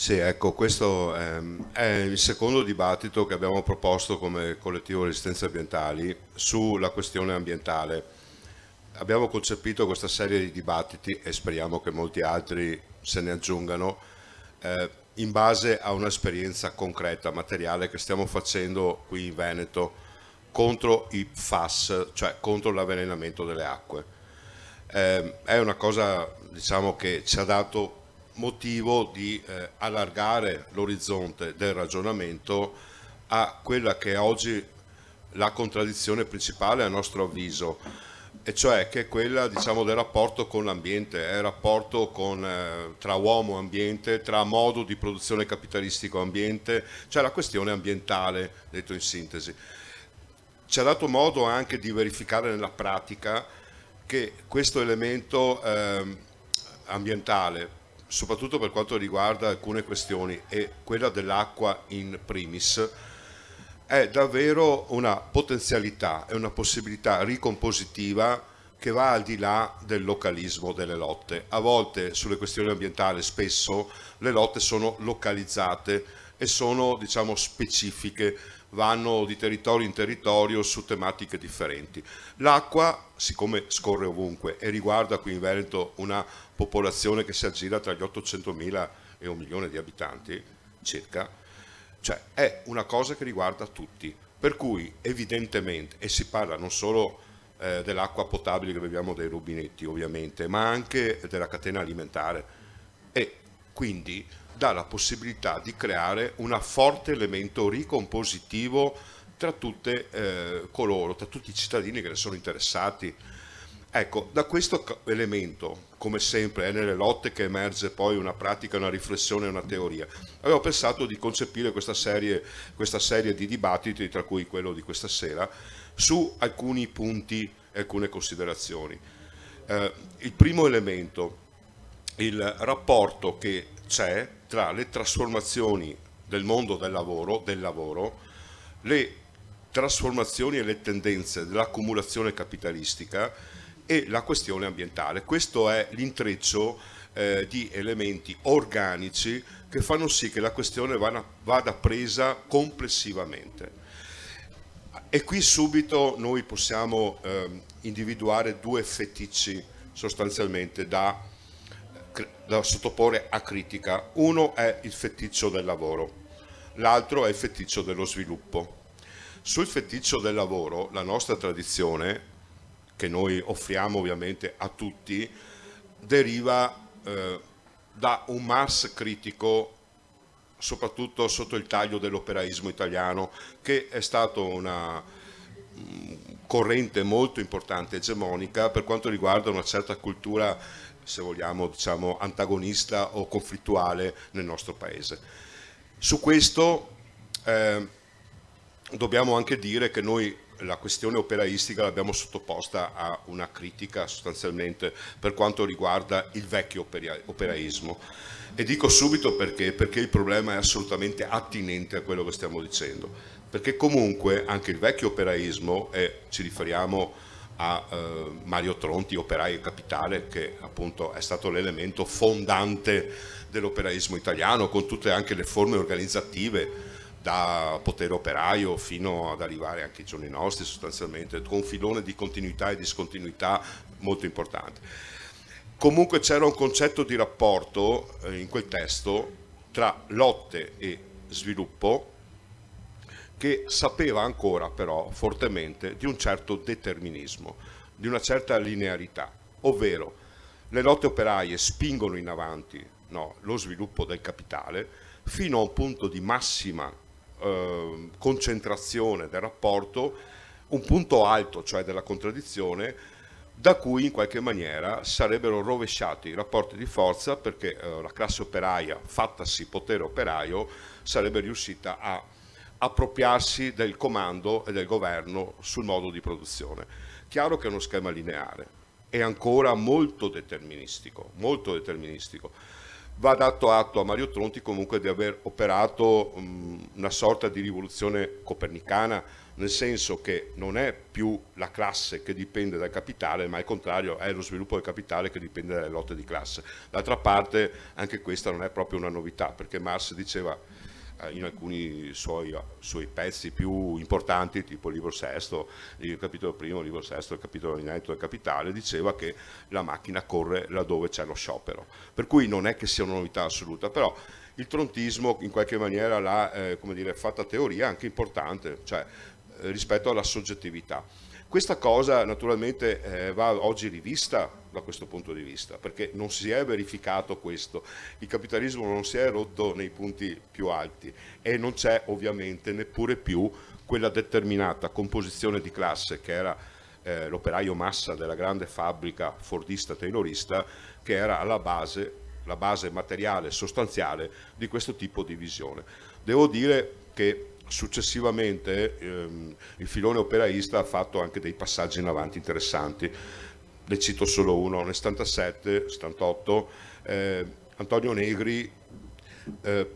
Sì, ecco, questo ehm, è il secondo dibattito che abbiamo proposto come collettivo Resistenze Ambientali sulla questione ambientale. Abbiamo concepito questa serie di dibattiti e speriamo che molti altri se ne aggiungano eh, in base a un'esperienza concreta, materiale che stiamo facendo qui in Veneto contro i FAS, cioè contro l'avvelenamento delle acque. Eh, è una cosa diciamo, che ci ha dato motivo di eh, allargare l'orizzonte del ragionamento a quella che è oggi la contraddizione principale a nostro avviso, e cioè che è quella diciamo, del rapporto con l'ambiente, è il rapporto con, eh, tra uomo e ambiente, tra modo di produzione capitalistico e ambiente, cioè la questione ambientale, detto in sintesi. Ci ha dato modo anche di verificare nella pratica che questo elemento eh, ambientale soprattutto per quanto riguarda alcune questioni e quella dell'acqua in primis, è davvero una potenzialità, e una possibilità ricompositiva che va al di là del localismo delle lotte. A volte sulle questioni ambientali spesso le lotte sono localizzate e sono diciamo specifiche vanno di territorio in territorio su tematiche differenti. L'acqua, siccome scorre ovunque e riguarda qui in Veneto una popolazione che si aggira tra gli 800.000 e un milione di abitanti circa, cioè è una cosa che riguarda tutti, per cui evidentemente, e si parla non solo eh, dell'acqua potabile che beviamo dai rubinetti ovviamente, ma anche della catena alimentare e quindi dà la possibilità di creare un forte elemento ricompositivo tra, tutte, eh, coloro, tra tutti i cittadini che ne sono interessati. Ecco, da questo elemento, come sempre, è nelle lotte che emerge poi una pratica, una riflessione, una teoria. Avevo pensato di concepire questa serie, questa serie di dibattiti, tra cui quello di questa sera, su alcuni punti e alcune considerazioni. Eh, il primo elemento, il rapporto che c'è tra le trasformazioni del mondo del lavoro, del lavoro le trasformazioni e le tendenze dell'accumulazione capitalistica e la questione ambientale. Questo è l'intreccio eh, di elementi organici che fanno sì che la questione vada, vada presa complessivamente. E qui subito noi possiamo eh, individuare due feticci sostanzialmente da da sottoporre a critica. Uno è il feticcio del lavoro, l'altro è il feticcio dello sviluppo. Sul feticcio del lavoro, la nostra tradizione, che noi offriamo ovviamente a tutti, deriva eh, da un mass critico soprattutto sotto il taglio dell'operaismo italiano, che è stata una mm, corrente molto importante, egemonica, per quanto riguarda una certa cultura se vogliamo, diciamo, antagonista o conflittuale nel nostro paese. Su questo eh, dobbiamo anche dire che noi la questione operaistica l'abbiamo sottoposta a una critica sostanzialmente per quanto riguarda il vecchio operaismo. E dico subito perché, perché il problema è assolutamente attinente a quello che stiamo dicendo. Perché comunque anche il vecchio operaismo, e ci riferiamo a eh, Mario Tronti, operaio capitale, che appunto è stato l'elemento fondante dell'operaismo italiano, con tutte anche le forme organizzative, da potere operaio fino ad arrivare anche ai giorni nostri sostanzialmente, con un filone di continuità e discontinuità molto importante. Comunque c'era un concetto di rapporto eh, in quel testo tra lotte e sviluppo che sapeva ancora però fortemente di un certo determinismo, di una certa linearità, ovvero le lotte operaie spingono in avanti no, lo sviluppo del capitale fino a un punto di massima eh, concentrazione del rapporto, un punto alto, cioè della contraddizione, da cui in qualche maniera sarebbero rovesciati i rapporti di forza perché eh, la classe operaia, fattasi potere operaio, sarebbe riuscita a appropriarsi del comando e del governo sul modo di produzione. Chiaro che è uno schema lineare, è ancora molto deterministico, molto deterministico. Va dato atto a Mario Tronti comunque di aver operato una sorta di rivoluzione copernicana, nel senso che non è più la classe che dipende dal capitale, ma al contrario è lo sviluppo del capitale che dipende dalle lotte di classe. D'altra parte anche questa non è proprio una novità, perché Marx diceva eh, in alcuni suoi, suoi, pezzi più importanti, tipo il libro sesto, il capitolo primo, il libro sesto, il capitolo inedito del Capitale, diceva che la macchina corre laddove c'è lo sciopero. Per cui non è che sia una novità assoluta, però il trontismo in qualche maniera l'ha eh, fatta teoria anche importante, cioè, eh, rispetto alla soggettività. Questa cosa naturalmente eh, va oggi rivista da questo punto di vista, perché non si è verificato questo, il capitalismo non si è rotto nei punti più alti e non c'è ovviamente neppure più quella determinata composizione di classe che era eh, l'operaio massa della grande fabbrica fordista taylorista che era alla base, la base materiale sostanziale di questo tipo di visione. Devo dire che successivamente ehm, il filone operaista ha fatto anche dei passaggi in avanti interessanti. Ne cito solo uno, nel 77, 78, eh, Antonio Negri eh,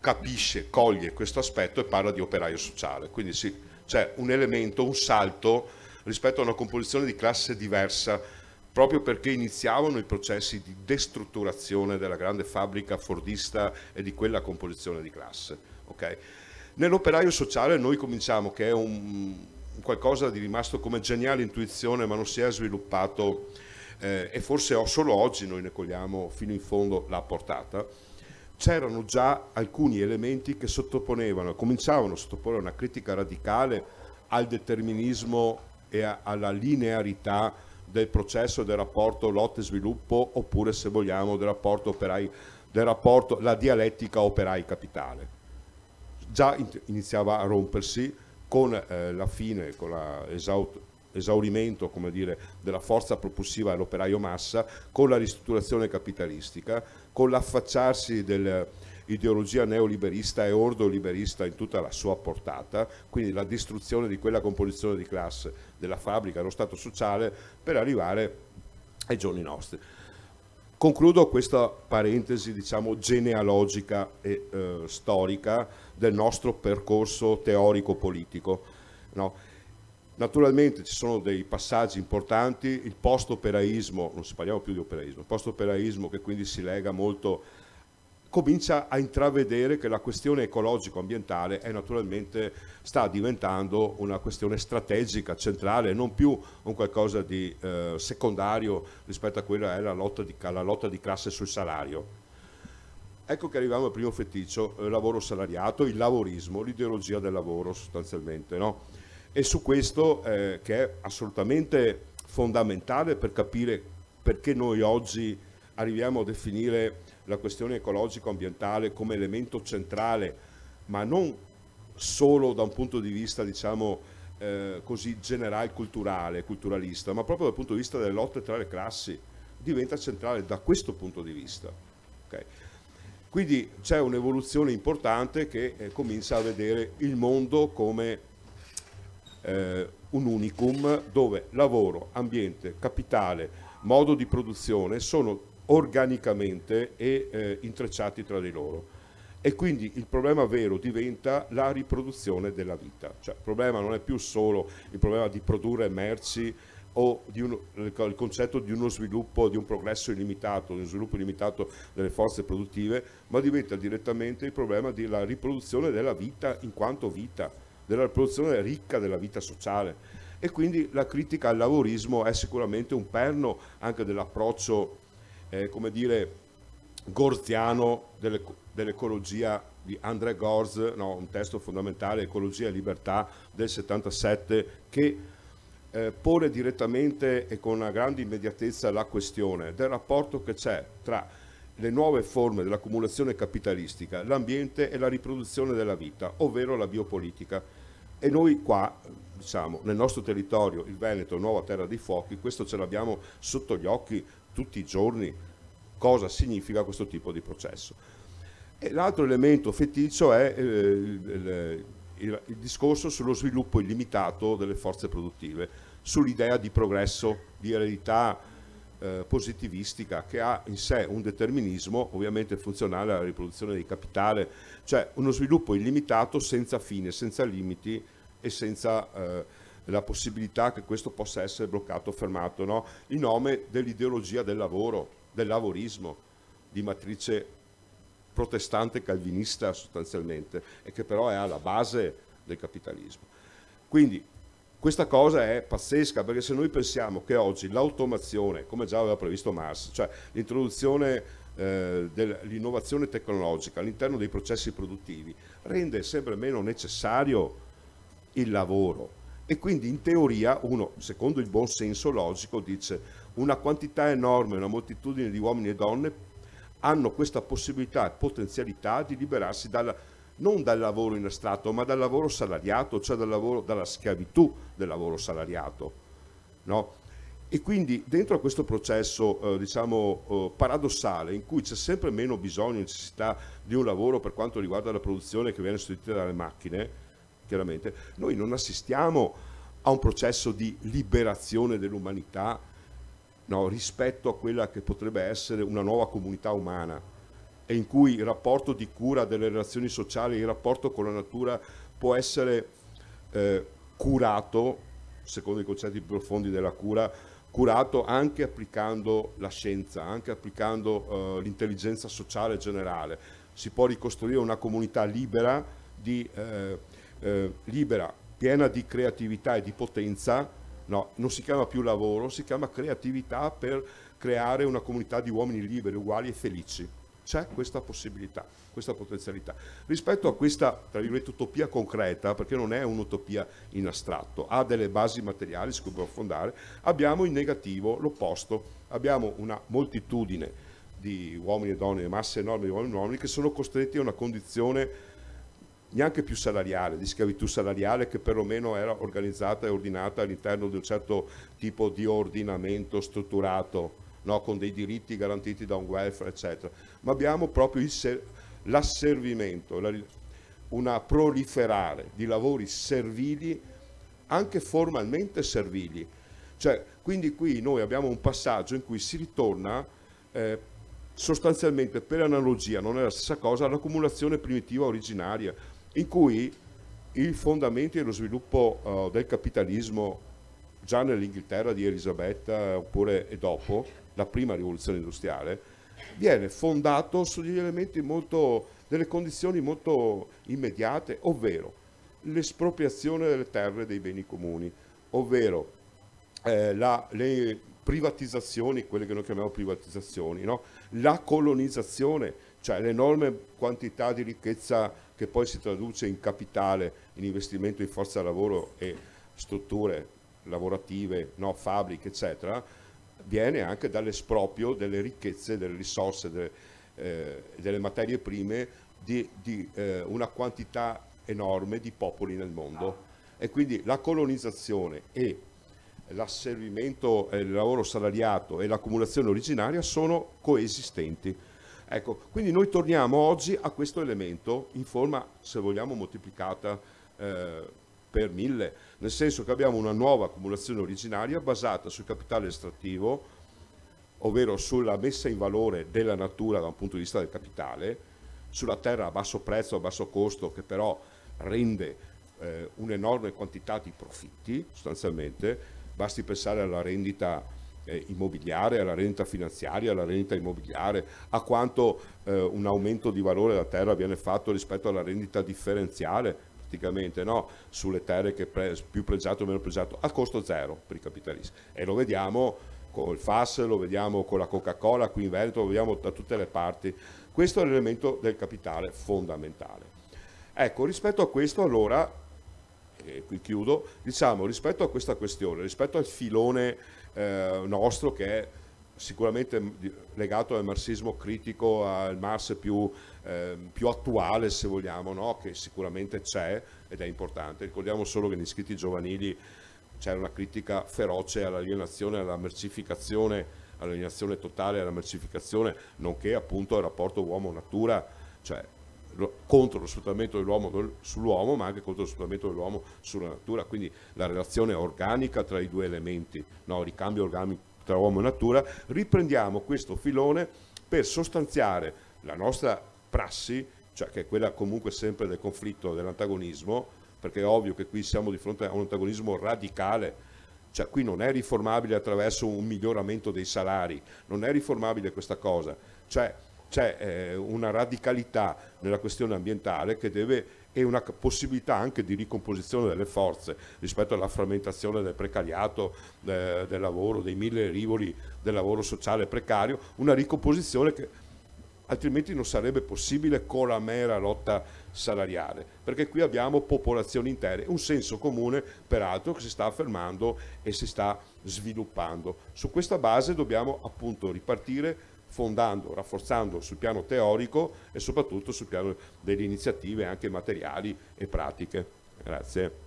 capisce, coglie questo aspetto e parla di operaio sociale. Quindi sì, c'è un elemento, un salto rispetto a una composizione di classe diversa, proprio perché iniziavano i processi di destrutturazione della grande fabbrica fordista e di quella composizione di classe. Okay? Nell'operaio sociale noi cominciamo, che è un, qualcosa di rimasto come geniale intuizione, ma non si è sviluppato eh, e forse solo oggi noi ne cogliamo fino in fondo la portata. C'erano già alcuni elementi che sottoponevano, cominciavano a sottoporre una critica radicale al determinismo e a, alla linearità del processo del rapporto lotte-sviluppo oppure se vogliamo del rapporto operai, del rapporto, la dialettica operai-capitale già iniziava a rompersi con eh, la fine, con l'esaurimento della forza propulsiva all'operaio massa, con la ristrutturazione capitalistica, con l'affacciarsi dell'ideologia neoliberista e ordoliberista in tutta la sua portata, quindi la distruzione di quella composizione di classe, della fabbrica, dello Stato sociale, per arrivare ai giorni nostri. Concludo questa parentesi diciamo, genealogica e eh, storica del nostro percorso teorico-politico. No? Naturalmente ci sono dei passaggi importanti, il post-operaismo, non si parliamo più di operaismo, il post-operaismo che quindi si lega molto comincia a intravedere che la questione ecologico-ambientale è naturalmente, sta diventando una questione strategica, centrale, non più un qualcosa di eh, secondario rispetto a quella che è la lotta, di, la lotta di classe sul salario. Ecco che arriviamo al primo feticcio, il eh, lavoro salariato, il lavorismo, l'ideologia del lavoro sostanzialmente. No? E su questo, eh, che è assolutamente fondamentale per capire perché noi oggi arriviamo a definire la questione ecologico-ambientale come elemento centrale, ma non solo da un punto di vista, diciamo, eh, così generale, culturale, culturalista, ma proprio dal punto di vista delle lotte tra le classi, diventa centrale da questo punto di vista. Okay? Quindi c'è un'evoluzione importante che eh, comincia a vedere il mondo come eh, un unicum dove lavoro, ambiente, capitale, modo di produzione sono organicamente e eh, intrecciati tra di loro. E quindi il problema vero diventa la riproduzione della vita. Cioè, il problema non è più solo il problema di produrre merci o uno, il concetto di uno sviluppo, di un progresso illimitato, di un sviluppo illimitato delle forze produttive, ma diventa direttamente il problema della riproduzione della vita in quanto vita, della riproduzione ricca della vita sociale. E quindi la critica al lavorismo è sicuramente un perno anche dell'approccio eh, come dire, gorziano delle, dell'ecologia di André Gorz, no, un testo fondamentale, Ecologia e Libertà del 77, che eh, pone direttamente e con una grande immediatezza la questione del rapporto che c'è tra le nuove forme dell'accumulazione capitalistica, l'ambiente e la riproduzione della vita, ovvero la biopolitica. E noi qua, diciamo, nel nostro territorio, il Veneto, Nuova Terra dei Fuochi, questo ce l'abbiamo sotto gli occhi tutti i giorni cosa significa questo tipo di processo. l'altro elemento feticcio è eh, il, il, il discorso sullo sviluppo illimitato delle forze produttive, sull'idea di progresso, di eredità, eh, positivistica che ha in sé un determinismo ovviamente funzionale alla riproduzione di capitale, cioè uno sviluppo illimitato senza fine, senza limiti e senza eh, la possibilità che questo possa essere bloccato o fermato, no? in nome dell'ideologia del lavoro, del lavorismo, di matrice protestante calvinista sostanzialmente, e che però è alla base del capitalismo. Quindi questa cosa è pazzesca perché se noi pensiamo che oggi l'automazione, come già aveva previsto Marx, cioè l'introduzione eh, dell'innovazione tecnologica all'interno dei processi produttivi, rende sempre meno necessario il lavoro, e quindi in teoria uno, secondo il buon senso logico, dice una quantità enorme, una moltitudine di uomini e donne hanno questa possibilità e potenzialità di liberarsi dalla, non dal lavoro in astratto, ma dal lavoro salariato, cioè dal lavoro, dalla schiavitù del lavoro salariato. No? E quindi dentro a questo processo eh, diciamo, eh, paradossale in cui c'è sempre meno bisogno e necessità di un lavoro per quanto riguarda la produzione che viene sostituita dalle macchine, chiaramente. Noi non assistiamo a un processo di liberazione dell'umanità no, rispetto a quella che potrebbe essere una nuova comunità umana e in cui il rapporto di cura delle relazioni sociali, il rapporto con la natura può essere eh, curato, secondo i concetti più profondi della cura, curato anche applicando la scienza, anche applicando eh, l'intelligenza sociale generale. Si può ricostruire una comunità libera di eh, eh, libera, piena di creatività e di potenza, no, non si chiama più lavoro, si chiama creatività per creare una comunità di uomini liberi, uguali e felici. C'è questa possibilità, questa potenzialità. Rispetto a questa, tra virgolette, utopia concreta, perché non è un'utopia in astratto, ha delle basi materiali su cui può fondare, abbiamo in negativo l'opposto. Abbiamo una moltitudine di uomini e donne, masse enormi di uomini e donne, che sono costretti a una condizione neanche più salariale, di schiavitù salariale che perlomeno era organizzata e ordinata all'interno di un certo tipo di ordinamento strutturato, no? con dei diritti garantiti da un welfare, eccetera. Ma abbiamo proprio l'asservimento, una proliferare di lavori servili, anche formalmente servili. Cioè, quindi qui noi abbiamo un passaggio in cui si ritorna eh, sostanzialmente per analogia, non è la stessa cosa, all'accumulazione primitiva originaria in cui i fondamenti dello sviluppo uh, del capitalismo già nell'Inghilterra di Elisabetta oppure e dopo, la prima rivoluzione industriale, viene fondato su degli elementi molto, delle condizioni molto immediate, ovvero l'espropriazione delle terre e dei beni comuni, ovvero eh, la, le privatizzazioni, quelle che noi chiamiamo privatizzazioni, no? la colonizzazione, cioè l'enorme quantità di ricchezza che poi si traduce in capitale, in investimento in forza lavoro e strutture lavorative, no? fabbriche, eccetera, viene anche dall'esproprio delle ricchezze, delle risorse, delle, eh, delle materie prime di, di eh, una quantità enorme di popoli nel mondo. E quindi la colonizzazione e l'asservimento, il lavoro salariato e l'accumulazione originaria sono coesistenti. Ecco, quindi noi torniamo oggi a questo elemento in forma, se vogliamo, moltiplicata eh, per mille, nel senso che abbiamo una nuova accumulazione originaria basata sul capitale estrattivo, ovvero sulla messa in valore della natura da un punto di vista del capitale, sulla terra a basso prezzo, a basso costo, che però rende eh, un'enorme quantità di profitti sostanzialmente, basti pensare alla rendita eh, immobiliare, alla rendita finanziaria, alla rendita immobiliare, a quanto eh, un aumento di valore della terra viene fatto rispetto alla rendita differenziale, praticamente no? sulle terre che pre- più pregiato o meno pregiato, a costo zero per i capitalisti. E lo vediamo con il FAS, lo vediamo con la Coca-Cola qui in Veneto, lo vediamo da tutte le parti. Questo è l'elemento del capitale fondamentale. Ecco, rispetto a questo allora e qui chiudo, diciamo rispetto a questa questione, rispetto al filone eh, nostro che è sicuramente legato al marxismo critico, al Marx più, eh, più attuale se vogliamo, no? che sicuramente c'è ed è importante. Ricordiamo solo che negli scritti giovanili c'è una critica feroce all'alienazione, alla mercificazione, all'alienazione totale, alla mercificazione, nonché appunto al rapporto uomo-natura, cioè contro lo sfruttamento dell'uomo sull'uomo, ma anche contro lo sfruttamento dell'uomo sulla natura. Quindi la relazione organica tra i due elementi, no? ricambio organico tra uomo e natura, riprendiamo questo filone per sostanziare la nostra prassi, cioè che è quella comunque sempre del conflitto, dell'antagonismo, perché è ovvio che qui siamo di fronte a un antagonismo radicale, cioè qui non è riformabile attraverso un miglioramento dei salari, non è riformabile questa cosa, cioè c'è eh, una radicalità nella questione ambientale che deve e una possibilità anche di ricomposizione delle forze rispetto alla frammentazione del precariato, de, eh, del lavoro, dei mille rivoli del lavoro sociale precario, una ricomposizione che altrimenti non sarebbe possibile con la mera lotta salariale, perché qui abbiamo popolazioni intere, un senso comune peraltro che si sta affermando e si sta sviluppando. Su questa base dobbiamo appunto ripartire fondando, rafforzando sul piano teorico e soprattutto sul piano delle iniziative anche materiali e pratiche. Grazie.